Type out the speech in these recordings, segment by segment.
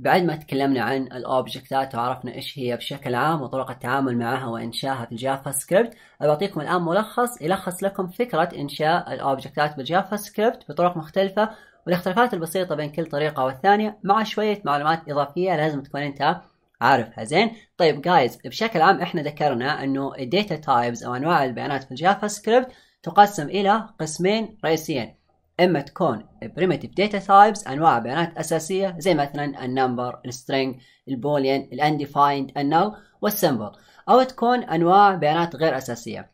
بعد ما تكلمنا عن الاوبجكتات وعرفنا ايش هي بشكل عام وطرق التعامل معها وانشائها في الجافا سكريبت بعطيكم الان ملخص يلخص لكم فكرة انشاء الاوبجكتات بالجافا سكريبت بطرق مختلفة والاختلافات البسيطة بين كل طريقة والثانية مع شوية معلومات اضافية لازم تكون انت عارفها زين طيب جايز بشكل عام احنا ذكرنا انه الداتا تايبز او انواع البيانات في الجافا سكريبت تقسم الى قسمين رئيسيين اما تكون primitive data types انواع بيانات اساسيه زي مثلا النمبر السترينج البوليان الانديفايند النل والسمبل او تكون انواع بيانات غير اساسيه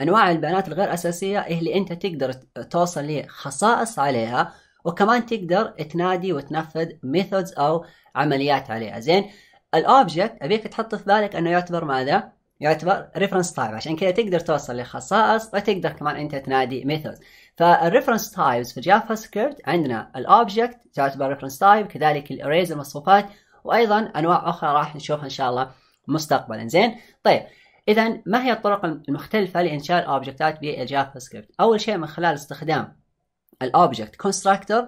انواع البيانات الغير اساسيه هي اللي انت تقدر توصل لخصائص عليها وكمان تقدر تنادي وتنفذ methods او عمليات عليها زين الاوبجكت ابيك تحط في بالك انه يعتبر ماذا يعتبر ريفرنس تايب عشان كذا تقدر توصل لخصائص وتقدر كمان انت تنادي ميثود فالريفرنس تايبز في جافا سكريبت عندنا الاوبجكت تعتبر ريفرنس تايب كذلك الاريز المصفوفات وايضا انواع اخرى راح نشوفها ان شاء الله مستقبلا زين طيب اذا ما هي الطرق المختلفه لانشاء الاوبجكتات بالجافا سكريبت اول شيء من خلال استخدام الاوبجكت كونستراكتور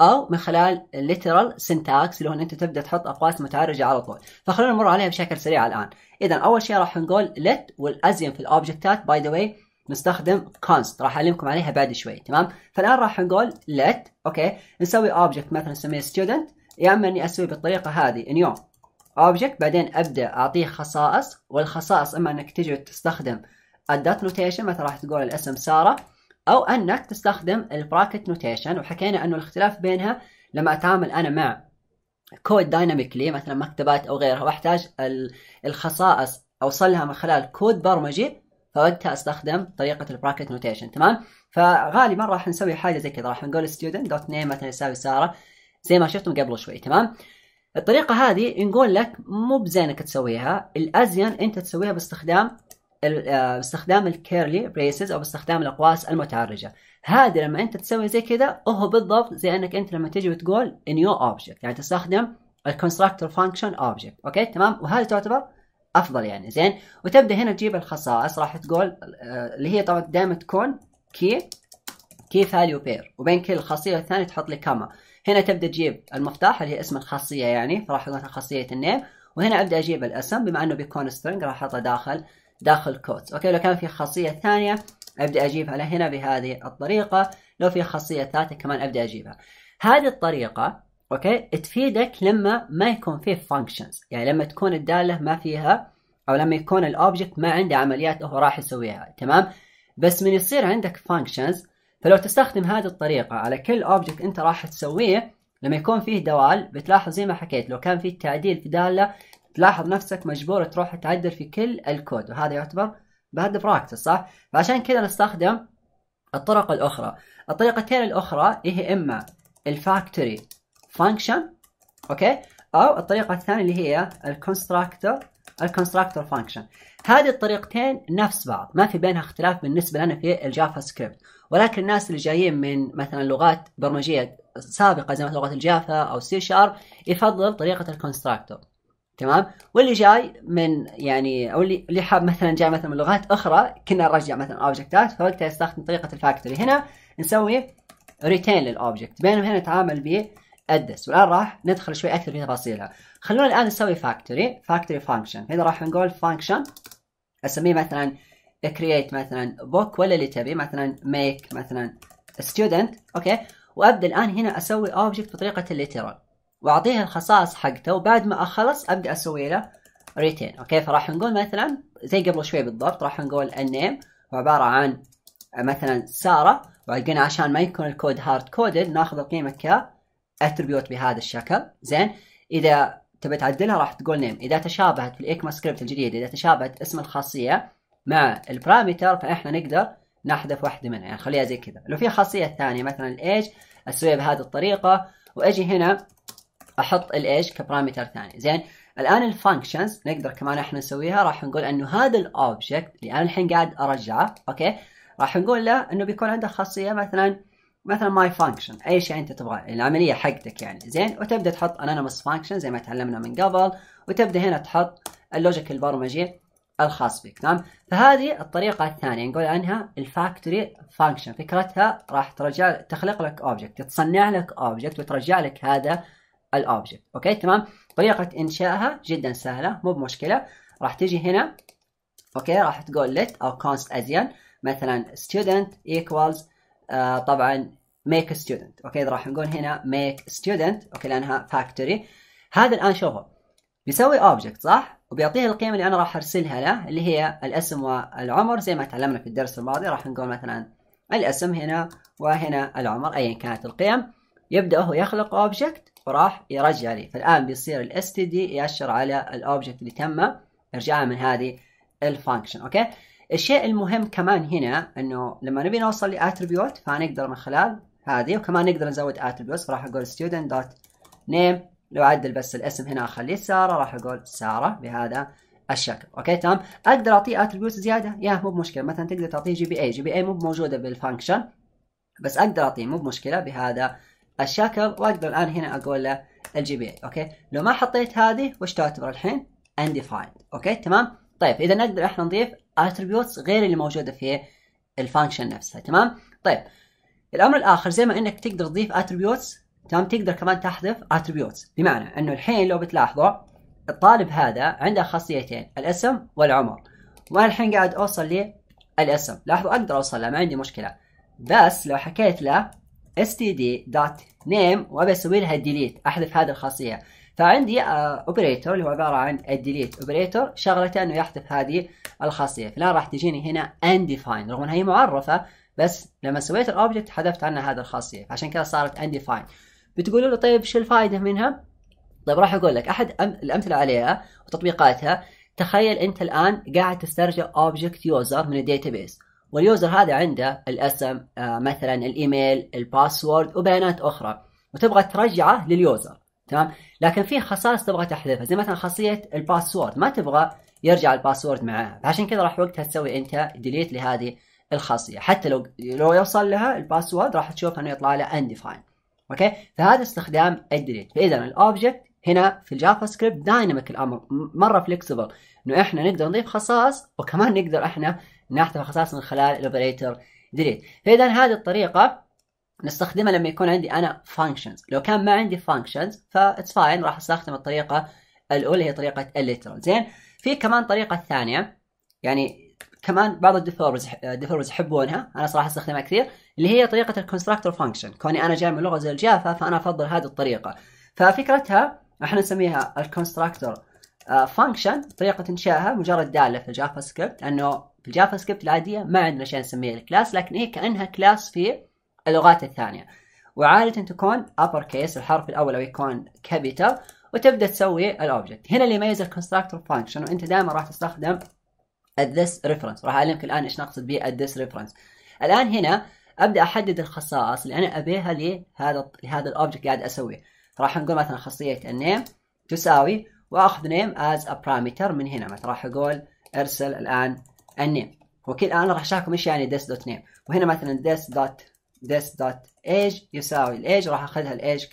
او من خلال literal syntax اللي هو ان انت تبدا تحط اقواس متعرجه على طول فخلونا نمر عليها بشكل سريع الان اذا اول شيء راح نقول let والازيم في الاوبجكتات باي ذا واي نستخدم const راح اعلمكم عليها بعد شوي تمام فالان راح نقول let اوكي نسوي object مثلا نسميه student يا اما اني اسوي بالطريقه هذه new object بعدين ابدا اعطيه خصائص والخصائص اما انك تجي تستخدم الدات نوتيشن مثلا راح تقول الاسم ساره او انك تستخدم البراكت نوتيشن وحكينا انه الاختلاف بينها لما اتعامل انا مع كود دايناميكلي مثلا مكتبات او غيرها واحتاج الخصائص اوصلها من خلال كود برمجي فوقتها استخدم طريقه البراكت نوتيشن تمام فغالبا راح نسوي حاجه زي كذا راح نقول student دوت نيم مثلا يساوي ساره زي ما شفتم قبل شوي تمام الطريقه هذه نقول لك مو بزينك تسويها الازين انت تسويها باستخدام آه، باستخدام الكيرلي بريسز او باستخدام الاقواس المتعرجه هذا لما انت تسوي زي كذا هو بالضبط زي انك انت لما تجي وتقول نيو اوبجكت يعني تستخدم الكونستراكتور فانكشن اوبجكت اوكي تمام وهذا تعتبر افضل يعني زين وتبدا هنا تجيب الخصائص راح تقول آه، اللي هي طبعا دائما تكون كي كي فاليو بير وبين كل خاصيه والثانيه تحط لي كما هنا تبدا تجيب المفتاح اللي هي اسم الخاصيه يعني فراح اقول خاصيه النيم وهنا ابدا اجيب الاسم بما انه بيكون سترنج راح احطه داخل داخل كوتس اوكي لو كان في خاصيه ثانيه ابدا اجيبها لهنا بهذه الطريقه لو في خاصيه ثالثه كمان ابدا اجيبها هذه الطريقه اوكي تفيدك لما ما يكون فيه فانكشنز يعني لما تكون الداله ما فيها او لما يكون الاوبجكت ما عنده عمليات هو راح يسويها تمام بس من يصير عندك فانكشنز فلو تستخدم هذه الطريقه على كل اوبجكت انت راح تسويه لما يكون فيه دوال بتلاحظ زي ما حكيت لو كان فيه تعديل في داله تلاحظ نفسك مجبور تروح تعدل في كل الكود وهذا يعتبر باد براكتس صح؟ فعشان كذا نستخدم الطرق الأخرى الطريقتين الأخرى هي إما الفاكتوري فانكشن أوكي أو الطريقة الثانية اللي هي الكونستراكتور الكونستراكتور فانكشن هذه الطريقتين نفس بعض ما في بينها اختلاف بالنسبة لنا في الجافا سكريبت ولكن الناس اللي جايين من مثلا لغات برمجية سابقة زي مثلا لغة الجافا أو سي شارب يفضل طريقة الكونستراكتور تمام واللي جاي من يعني او اللي حاب مثلا جاي مثلا من لغات اخرى كنا نرجع مثلا اوبجكتات فوقتها يستخدم طريقه الفاكتوري هنا نسوي ريتين للاوبجكت بينما هنا نتعامل به ادس والان راح ندخل شوي اكثر في تفاصيلها خلونا الان نسوي فاكتوري فاكتوري فانكشن هنا راح نقول فانكشن اسميه مثلا كرييت مثلا بوك ولا اللي تبي مثلا ميك مثلا ستودنت اوكي وابدا الان هنا اسوي اوبجكت بطريقه الليترال واعطيها الخصائص حقته وبعد ما اخلص ابدا اسوي له ريتين اوكي فراح نقول مثلا زي قبل شوي بالضبط راح نقول النيم عباره عن مثلا ساره وقلنا عشان ما يكون الكود هارد كودد ناخذ القيمه ك اتربيوت بهذا الشكل زين اذا تبي تعدلها راح تقول نيم اذا تشابهت في الايكما سكريبت الجديد اذا تشابهت اسم الخاصيه مع البارامتر فاحنا نقدر نحذف واحده منها يعني خليها زي كذا لو في خاصيه ثانيه مثلا الايج اسويها بهذه الطريقه واجي هنا احط الايش كبارامتر ثاني زين الان الفانكشنز نقدر كمان احنا نسويها راح نقول انه هذا الاوبجكت اللي انا الحين قاعد ارجعه اوكي راح نقول له انه بيكون عنده خاصيه مثلا مثلا ماي فانكشن اي شيء انت تبغاه العمليه حقتك يعني زين وتبدا تحط انونيمس فانكشن زي ما تعلمنا من قبل وتبدا هنا تحط اللوجيك البرمجي الخاص بك تمام فهذه الطريقه الثانيه نقول عنها الفاكتوري فانكشن فكرتها راح ترجع تخلق لك اوبجكت تصنع لك اوبجكت وترجع لك هذا الاوبجكت اوكي تمام طريقه انشائها جدا سهله مو بمشكله راح تجي هنا اوكي راح تقول let او const ازين مثلا student equals آه طبعا make student اوكي راح نقول هنا make student اوكي لانها factory هذا الان شوفوا بيسوي اوبجكت صح وبيعطيه القيمه اللي انا راح ارسلها له اللي هي الاسم والعمر زي ما تعلمنا في الدرس الماضي راح نقول مثلا الاسم هنا وهنا العمر ايا كانت القيم يبدا هو يخلق اوبجكت وراح يرجع لي فالآن بيصير الاس تي دي يأشر على الأوبجكت اللي تم إرجاعه من هذه الفانكشن أوكي الشيء المهم كمان هنا أنه لما نبي نوصل لاتريبيوت فنقدر من خلال هذه وكمان نقدر نزود اتريبيوتس راح أقول ستودنت دوت نيم لو أعدل بس الاسم هنا أخليه سارة راح أقول سارة بهذا الشكل اوكي تمام اقدر اعطيه اتريبيوت زياده يا مو بمشكله مثلا تقدر تعطيه جي بي اي جي بي اي مو موجوده بالفانكشن بس اقدر اعطيه مو بمشكله بهذا الشكل واقدر الان هنا اقول له الجي بي اي اوكي لو ما حطيت هذه وش تعتبر الحين undefined اوكي تمام طيب اذا نقدر احنا نضيف attributes غير اللي موجوده في الفانكشن نفسها تمام طيب الامر الاخر زي ما انك تقدر تضيف attributes تمام تقدر كمان تحذف attributes بمعنى انه الحين لو بتلاحظوا الطالب هذا عنده خاصيتين الاسم والعمر وانا الحين قاعد اوصل للاسم لاحظوا اقدر اوصل له ما عندي مشكله بس لو حكيت له std.name وبسوي لها delete احذف هذه الخاصيه فعندي اوبريتور آه، اللي هو عباره عن الديليت اوبريتور شغلته انه يحذف هذه الخاصيه فالان راح تجيني هنا undefined رغم انها هي معرفه بس لما سويت الاوبجكت حذفت عنها هذه الخاصيه فعشان كذا صارت undefined بتقولوا له طيب شو الفائده منها؟ طيب راح اقول لك احد الامثله عليها وتطبيقاتها تخيل انت الان قاعد تسترجع اوبجكت يوزر من الداتا بيس واليوزر هذا عنده الاسم آه، مثلا الايميل الباسورد وبيانات اخرى وتبغى ترجعه لليوزر تمام لكن في خصائص تبغى تحذفها زي مثلا خاصيه الباسورد ما تبغى يرجع الباسورد معاه عشان كذا راح وقتها تسوي انت ديليت لهذه الخاصيه حتى لو لو يوصل لها الباسورد راح تشوف انه يطلع له انديفاين اوكي فهذا استخدام الديليت فاذا الاوبجكت هنا في الجافا سكريبت دايناميك الامر مره فليكسبل انه احنا نقدر نضيف خصائص وكمان نقدر احنا ناحيه الخصائص من خلال الاوبريتور ديليت فاذا هذه الطريقه نستخدمها لما يكون عندي انا فانكشنز لو كان ما عندي فانكشنز فاتس فاين راح استخدم الطريقه الاولى هي طريقه الليترال زين في كمان طريقه ثانيه يعني كمان بعض الديفلوبرز الديفلوبرز يحبونها انا صراحه استخدمها كثير اللي هي طريقه الكونستراكتور فانكشن كوني انا جاي من لغه زي الجافا فانا افضل هذه الطريقه ففكرتها احنا نسميها الكونستراكتور آه، فانكشن طريقه انشائها مجرد داله في الجافا سكريبت انه الجافا سكريبت العاديه ما عندنا شيء نسميه الكلاس لكن هي إيه كانها كلاس في اللغات الثانيه وعاده تكون ابر كيس الحرف الاول او يكون كابيتال وتبدا تسوي الاوبجكت هنا اللي يميز الكونستراكتور فانكشن وانت دائما راح تستخدم الذس ريفرنس راح اعلمك الان ايش نقصد الذس ريفرنس الان هنا ابدا احدد الخصائص اللي انا ابيها لهذا لهذا الاوبجكت قاعد اسويه راح نقول مثلا خاصيه النيم تساوي واخذ نيم از ا parameter من هنا مثلا راح اقول ارسل الان النيم وكذا انا راح اشرح لكم ايش يعني ديس دوت نيم وهنا مثلا ديس دوت ديس دوت ايج يساوي الايج راح اخذها الايج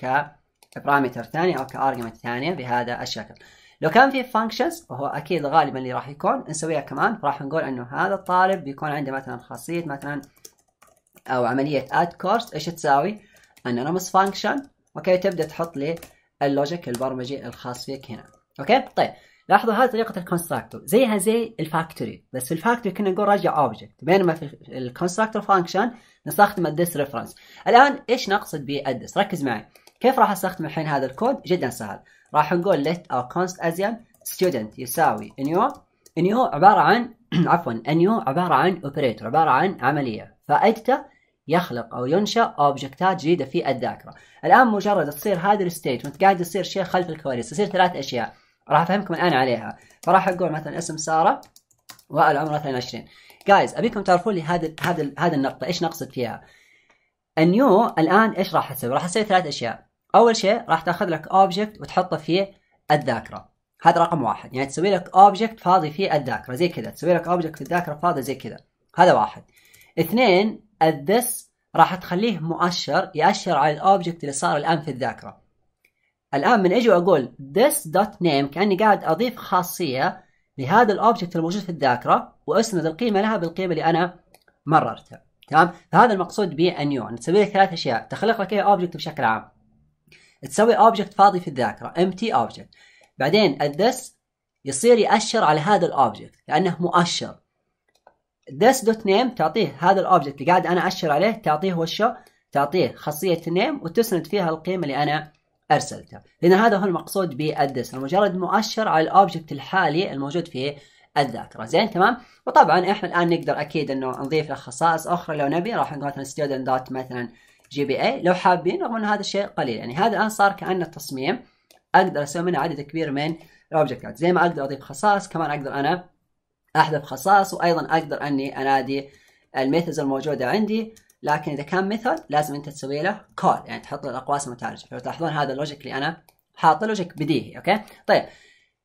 بارامتر ثاني او كارجمنت ثانيه بهذا الشكل لو كان في فانكشنز وهو اكيد غالبا اللي راح يكون نسويها كمان راح نقول انه هذا الطالب بيكون عنده مثلا خاصيه مثلا او عمليه اد كورس ايش تساوي؟ anonymous فانكشن اوكي تبدا تحط لي اللوجيك البرمجي الخاص فيك هنا اوكي طيب لاحظوا هذه طريقة الكونستراكتور زيها زي الفاكتوري بس في الفاكتوري كنا نقول رجع اوبجكت بينما في الكونستراكتور فانكشن نستخدم الديس ريفرنس الان ايش نقصد بالديس ركز معي كيف راح استخدم الحين هذا الكود جدا سهل راح نقول let our const as student يساوي new new عبارة عن عفوا new عبارة عن operator عبارة عن عملية فائدته يخلق او ينشا اوبجكتات جديده في الذاكره الان مجرد تصير هذه الستيت وانت قاعد يصير شيء خلف الكواليس تصير ثلاث اشياء راح افهمكم الان عليها فراح اقول مثلا اسم ساره والعمر 22 جايز ابيكم تعرفوا لي هذه هذه هذه النقطه ايش نقصد فيها النيو الان ايش راح تسوي راح تسوي ثلاث اشياء اول شيء راح تاخذ لك اوبجكت وتحطه في الذاكره هذا رقم واحد يعني تسوي لك اوبجكت فاضي في الذاكره زي كذا تسوي لك اوبجكت في الذاكره فاضي زي كذا هذا واحد اثنين الذس راح تخليه مؤشر يأشر على الاوبجكت اللي صار الان في الذاكره الان من اجي واقول this dot name كاني قاعد اضيف خاصيه لهذا الاوبجكت الموجود في الذاكره واسند القيمه لها بالقيمه اللي انا مررتها تمام فهذا المقصود انيو نسوي لك ثلاث اشياء تخلق لك اوبجكت بشكل عام تسوي اوبجكت فاضي في الذاكره empty اوبجكت بعدين الدس يصير يأشر على هذا الاوبجكت لانه مؤشر this دوت نيم تعطيه هذا الاوبجكت اللي قاعد انا اشر عليه تعطيه وشه تعطيه خاصيه النيم وتسند فيها القيمه اللي انا ارسلته لان هذا هو المقصود بالدس مجرد مؤشر على الاوبجكت الحالي الموجود في الذاكره زين تمام وطبعا احنا الان نقدر اكيد انه نضيف له خصائص اخرى لو نبي راح نقول مثلا ستودنت دوت مثلا جي بي اي لو حابين رغم ان هذا الشيء قليل يعني هذا الان صار كانه التصميم اقدر اسوي منه عدد كبير من الاوبجكتات زي ما اقدر اضيف خصائص كمان اقدر انا احذف خصائص وايضا اقدر اني انادي الميثودز الموجوده عندي لكن اذا كان ميثود لازم انت تسوي له كول يعني تحط له الاقواس المتعارفه لو تلاحظون هذا اللوجيك اللي انا حاطه لوجيك بديهي اوكي طيب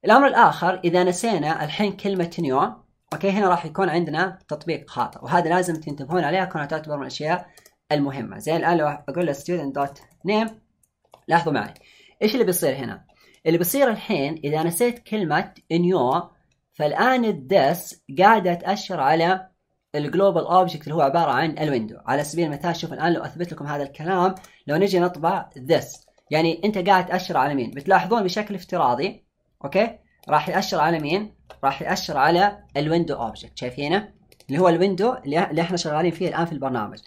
الامر الاخر اذا نسينا الحين كلمه نيو اوكي هنا راح يكون عندنا تطبيق خاطئ وهذا لازم تنتبهون عليها كونها تعتبر من الاشياء المهمه زين الان لو اقول له student dot name لاحظوا معي ايش اللي بيصير هنا اللي بيصير الحين اذا نسيت كلمه نيو فالان الدس قاعده تاشر على الجلوبال اوبجكت اللي هو عباره عن الويندو على سبيل المثال شوف الان لو اثبت لكم هذا الكلام لو نجي نطبع ذس يعني انت قاعد تاشر على مين بتلاحظون بشكل افتراضي اوكي راح ياشر على مين راح ياشر على الويندو اوبجكت شايفينه اللي هو الويندو اللي احنا شغالين فيه الان في البرنامج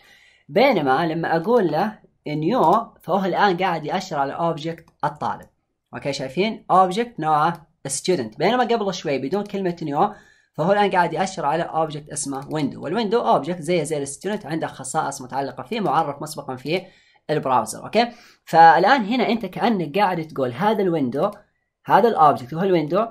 بينما لما اقول له نيو فهو الان قاعد ياشر على اوبجكت الطالب اوكي شايفين اوبجكت نوعه ستودنت بينما قبل شوي بدون كلمه نيو فهو الان قاعد ياشر على اوبجكت اسمه ويندو والويندو اوبجكت زي زي الستيونت عنده خصائص متعلقه فيه معرف مسبقا في البراوزر اوكي فالان هنا انت كانك قاعد تقول هذا الويندو هذا الاوبجكت وهو الويندو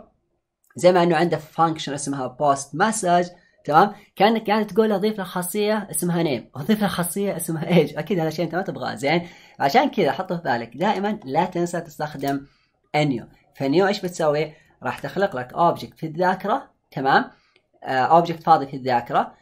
زي ما انه عنده فانكشن اسمها بوست مسج تمام كانك قاعد تقول اضيف له خاصيه اسمها نيم اضيف له خاصيه اسمها ايج اكيد هذا الشيء انت ما تبغاه زين عشان كذا حطه في بالك دائما لا تنسى تستخدم انيو فنيو ايش بتسوي راح تخلق لك اوبجكت في الذاكره تمام اوبجكت آه، فاضي في الذاكره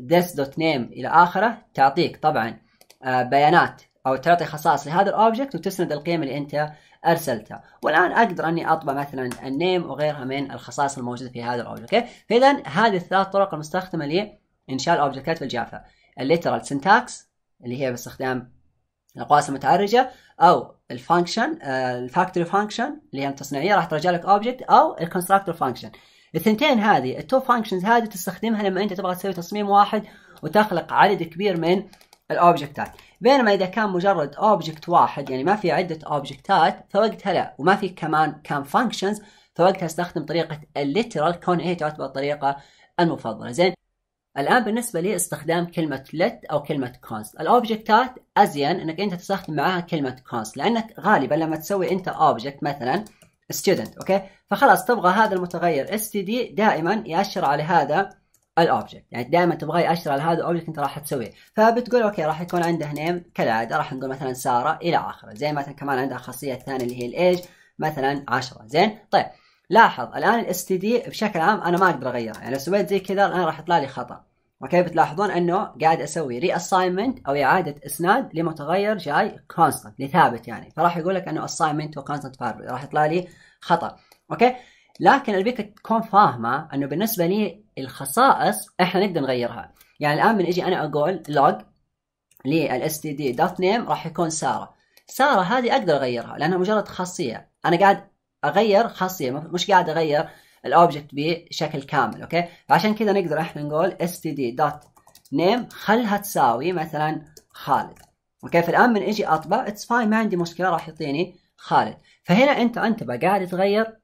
this دوت نيم الى اخره تعطيك طبعا آه، بيانات او تعطي خصائص لهذا الاوبجكت وتسند القيم اللي انت ارسلتها والان اقدر اني اطبع مثلا النيم وغيرها من الخصائص الموجوده في هذا الاوبجكت اوكي فاذا هذه الثلاث طرق المستخدمه لانشاء الاوبجكتات في الجافا الليترال سنتاكس اللي هي باستخدام الاقواس المتعرجه او الفانكشن آه، الفاكتوري فانكشن اللي هي التصنيعيه راح ترجع لك اوبجكت او الكونستراكتور فانكشن الثنتين هذه التو فانكشنز هذه تستخدمها لما انت تبغى تسوي تصميم واحد وتخلق عدد كبير من الاوبجكتات بينما اذا كان مجرد اوبجكت واحد يعني ما في عده اوبجكتات فوقتها لا وما في كمان كان فانكشنز فوقتها استخدم طريقه الليترال كون هي تعتبر الطريقه المفضله زين الان بالنسبه لي استخدام كلمه let او كلمه const الاوبجكتات ازين انك انت تستخدم معاها كلمه const لانك غالبا لما تسوي انت اوبجكت مثلا student اوكي فخلاص تبغى هذا المتغير std دائما يأشر على هذا الاوبجكت يعني دائما تبغى يأشر على هذا الاوبجكت انت راح تسويه فبتقول اوكي راح يكون عنده نيم كالعاده راح نقول مثلا ساره الى اخره زي مثلا كمان عندها خاصيه ثانيه اللي هي الايج مثلا 10 زين طيب لاحظ الان الاس تي دي بشكل عام انا ما اقدر اغيرها يعني لو سويت زي كذا الان راح يطلع لي خطا اوكي بتلاحظون انه قاعد اسوي ري اساينمنت او اعاده اسناد لمتغير جاي كونستنت لثابت يعني فراح يقول لك انه اساينمنت وكونستنت فار راح يطلع لي خطا اوكي لكن البيك تكون فاهمه انه بالنسبه لي الخصائص احنا نقدر نغيرها يعني الان من اجي انا اقول لوج للاس تي دي دوت نيم راح يكون ساره ساره هذه اقدر اغيرها لانها مجرد خاصيه انا قاعد اغير خاصيه مش قاعد اغير الاوبجكت بشكل كامل اوكي فعشان كذا نقدر احنا نقول std.name خلها تساوي مثلا خالد اوكي فالان من اجي اطبع اتس فاين ما عندي مشكله راح يعطيني خالد فهنا انت انتبه قاعد تغير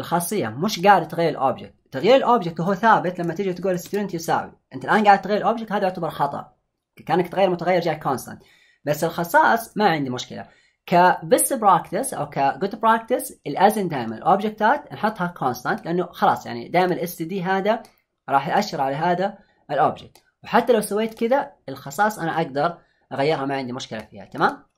الخاصيه مش قاعد تغير الاوبجكت تغيير الاوبجكت وهو ثابت لما تيجي تقول student يساوي انت الان قاعد تغير الاوبجكت هذا يعتبر خطا كانك تغير متغير جاي كونستانت بس الخصائص ما عندي مشكله كبست براكتس او كجود براكتس الازن دائما الاوبجكتات نحطها كونستانت لانه خلاص يعني دائما الاس دي هذا راح ياشر على هذا الاوبجكت وحتى لو سويت كذا الخصائص انا اقدر اغيرها ما عندي مشكله فيها تمام